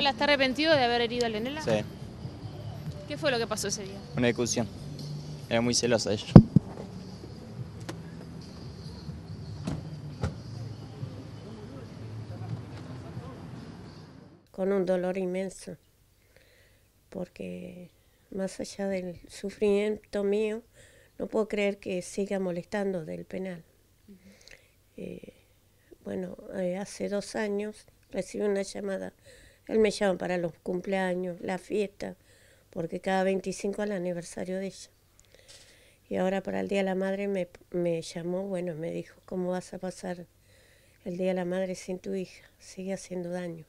está arrepentido de haber herido a Lenela? Sí. ¿Qué fue lo que pasó ese día? Una ejecución. Era muy celosa ella. Con un dolor inmenso, porque más allá del sufrimiento mío, no puedo creer que siga molestando del penal. Eh, bueno, eh, hace dos años recibí una llamada él me llama para los cumpleaños, la fiesta, porque cada 25 al aniversario de ella. Y ahora para el Día de la Madre me, llamó, bueno, me dijo, ¿cómo vas a pasar el Día de la Madre sin tu hija? Sigue haciendo daño.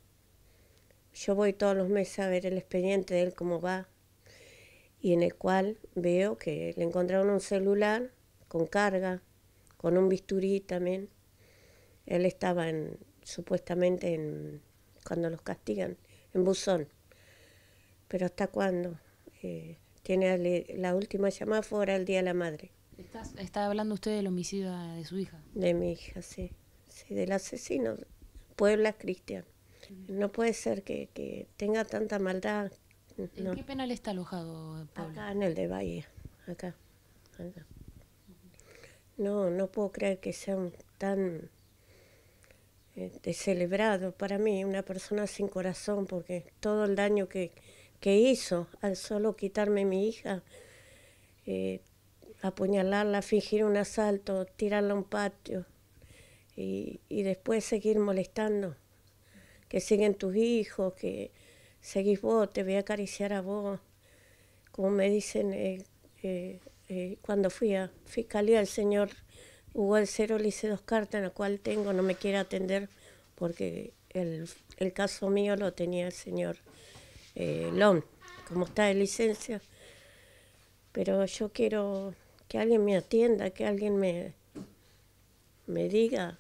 Yo voy todos los meses a ver el expediente de él, cómo va, y en el cual veo que le encontraron un celular con carga, con un bisturí también. Él estaba en, supuestamente en cuando los castigan, en buzón. Pero ¿hasta cuándo? Eh, tiene la última llamada fue ahora el Día de la Madre. Está, hablando usted del homicidio de su hija. De mi hija, sí. Sí, del asesino. Puebla Cristian. No puede ser que, tenga tanta maldad. ¿En qué penal está alojado Pablo? Acá en el de Valle, acá. acá. No, no puedo creer que sean tan He este, celebrado para mí, una persona sin corazón, porque todo el daño que, que hizo al solo quitarme mi hija, eh, apuñalarla, fingir un asalto, tirarla a un patio y, y después seguir molestando, que siguen tus hijos, que seguís vos, te voy a acariciar a vos, como me dicen eh, eh, cuando fui a Fiscalía el señor Hugo el cero le hice dos cartas, en la cual tengo, no me quiere atender porque el, caso mío lo tenía el señor eh, Lon, como está de licencia. Pero yo quiero que alguien me atienda, que alguien me, me diga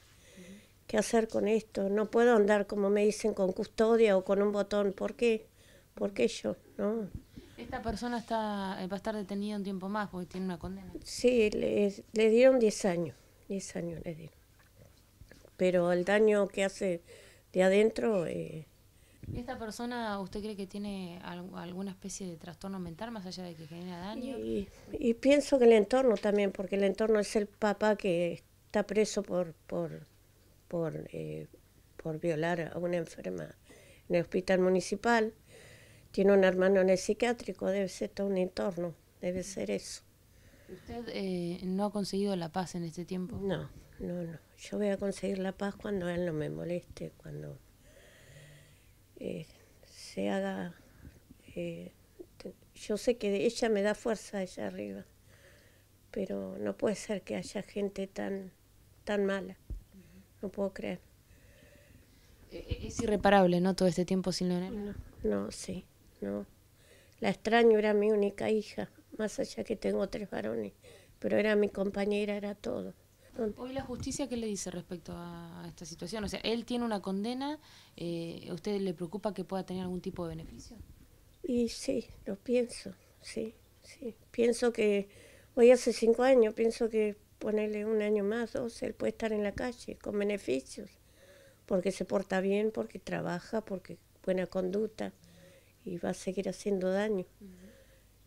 qué hacer con esto. No puedo andar, como me dicen, con custodia o con un botón. ¿Por qué? ¿Por qué yo? ¿No? Esta persona está, eh, va a estar detenida un tiempo más porque tiene una condena. Sí, le, le dieron 10 años. 10 años le digo. Pero el daño que hace de adentro... Eh, ¿Esta persona usted cree que tiene alguna especie de trastorno mental más allá de que genera daño? Y, pienso que el entorno también, porque el entorno es el papá que está preso por, por, por, eh, por violar a una enferma en el hospital municipal. Tiene un hermano en el psiquiátrico, debe ser todo un entorno, debe ser eso. ¿Usted eh, no ha conseguido la paz en este tiempo? No, no, no. Yo voy a conseguir la paz cuando él no me moleste, cuando eh, se haga... Eh, yo sé que ella me da fuerza allá arriba, pero no puede ser que haya gente tan, tan mala. No puedo creer. E, e, es irreparable, ¿no? Todo este tiempo sin Lorena. No, no, sí, no. La extraño, era mi única hija más allá que tengo tres varones, pero era mi compañera, era todo. Hoy la justicia, ¿qué le dice respecto a esta situación? O sea, él tiene una condena, eh, ¿a usted le preocupa que pueda tener algún tipo de beneficio? Y sí, lo pienso, sí, sí. Pienso que, hoy hace cinco años, pienso que ponerle un año más, dos, él puede estar en la calle con beneficios, porque se porta bien, porque trabaja, porque buena conducta y va a seguir haciendo daño.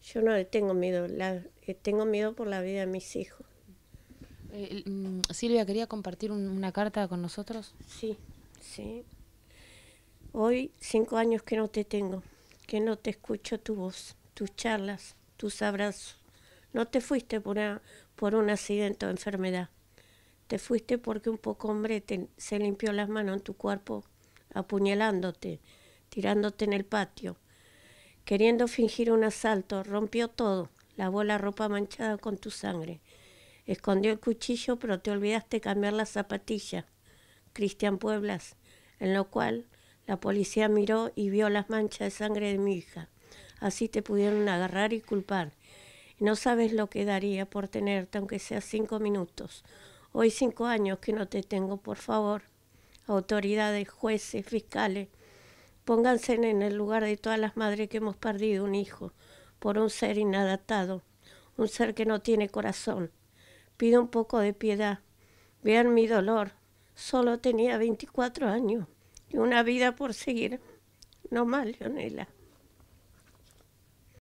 Yo no le tengo miedo, eh, tengo miedo por la vida de mis hijos. Eh, mm, Silvia, ¿quería compartir una carta con nosotros? Sí, sí. Hoy cinco años que no te tengo, que no te escucho tu voz, tus charlas, tus abrazos. No te fuiste por, una, por un accidente o enfermedad. Te fuiste porque un poco hombre se limpió las manos en tu cuerpo apuñalándote, tirándote en el patio Queriendo fingir un asalto, rompió todo, lavó la ropa manchada con tu sangre. Escondió el cuchillo, pero te olvidaste cambiar la zapatilla. Cristian Pueblas, en lo cual la policía miró y vio las manchas de sangre de mi hija. Así te pudieron agarrar y culpar. no sabes lo que daría por tenerte, aunque sea cinco minutos. Hoy cinco años que no te tengo, por favor. Autoridades, jueces, fiscales, Pónganse en el lugar de todas las madres que hemos perdido un hijo por un ser inadaptado, un ser que no tiene corazón. Pido un poco de piedad. Vean mi dolor. Solo tenía 24 años y una vida por seguir. No más, Leonela.